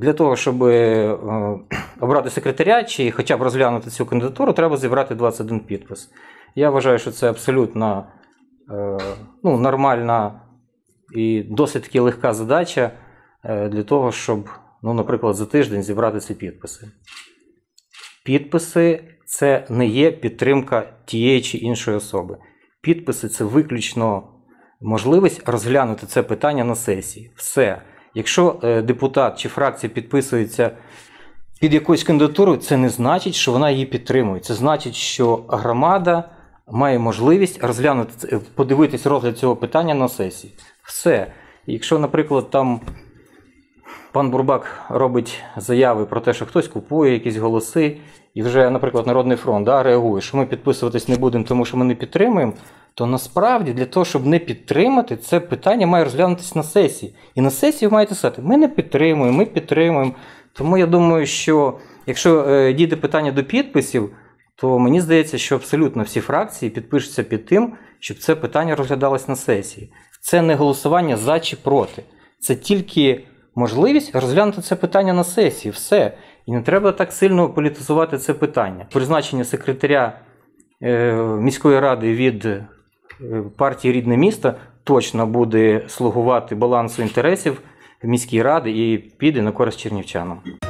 Для того, щоб е, е, обрати секретаря чи хоча б розглянути цю кандидатуру, треба зібрати 21 підпис. Я вважаю, що це абсолютно е, ну, нормальна і досить таки легка задача для того, щоб, ну, наприклад, за тиждень зібрати ці підписи. Підписи це не є підтримка тієї чи іншої особи. Підписи це виключно можливість розглянути це питання на сесії. Все. Якщо е, депутат чи фракція підписується під якусь кандидатуру, це не значить, що вона її підтримує. Це значить, що громада має можливість розглянути, е, подивитись розгляд цього питання на сесії. Все. Якщо, наприклад, там пан Бурбак робить заяви про те, що хтось купує якісь голоси, і вже, наприклад, Народний фронт да, реагує, що ми підписуватись не будемо, тому що ми не підтримуємо то насправді для того, щоб не підтримати, це питання має розглянутися на сесії. І на сесії ви маєте сказати, ми не підтримуємо, ми підтримуємо. Тому я думаю, що якщо е, дійде питання до підписів, то мені здається, що абсолютно всі фракції підпишуться під тим, щоб це питання розглядалось на сесії. Це не голосування за чи проти. Це тільки можливість розглянути це питання на сесії, все. І не треба так сильно політизувати це питання. Призначення секретаря е, міської ради від партії рідне місто точно буде слугувати балансу інтересів міській ради і піде на користь чернівчанам.